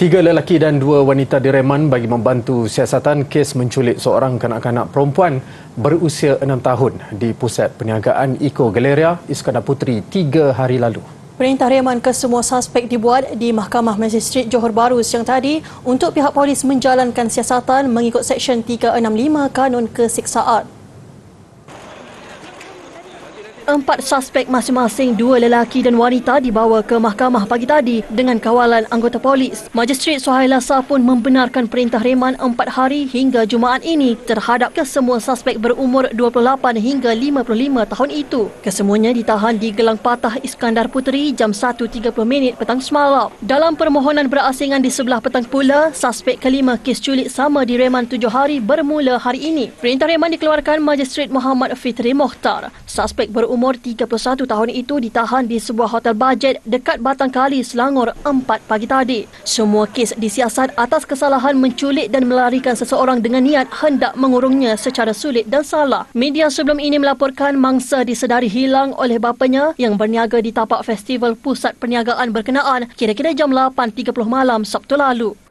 Tiga lelaki dan dua wanita direman bagi membantu siasatan kes menculik seorang kanak-kanak perempuan berusia enam tahun di Pusat Perniagaan Eco Galeria Iskandar Putri tiga hari lalu. Perintah reman ke semua suspek dibuat di Mahkamah Magistrate Johor Baru siang tadi untuk pihak polis menjalankan siasatan mengikut Seksyen 365 Kanun Kesiksaan empat suspek masing-masing dua lelaki dan wanita dibawa ke mahkamah pagi tadi dengan kawalan anggota polis. Majistret Suhail Sa pun membenarkan perintah reman empat hari hingga Jumaat ini terhadap kesemua suspek berumur 28 hingga 55 tahun itu. Kesemuanya ditahan di Gelang Patah Iskandar Puteri jam 1.30 minit petang semalam. Dalam permohonan berasingan di sebelah petang pula, suspek kelima kes culik sama di reman tujuh hari bermula hari ini. Perintah reman dikeluarkan Majistret Muhammad Fitri Mohtar. Suspek berumur berumur 31 tahun itu ditahan di sebuah hotel bajet dekat Batang Kali, Selangor 4 pagi tadi. Semua kes disiasat atas kesalahan menculik dan melarikan seseorang dengan niat hendak mengurungnya secara sulit dan salah. Media sebelum ini melaporkan mangsa disedari hilang oleh bapanya yang berniaga di tapak festival pusat perniagaan berkenaan kira-kira jam 8.30 malam Sabtu lalu.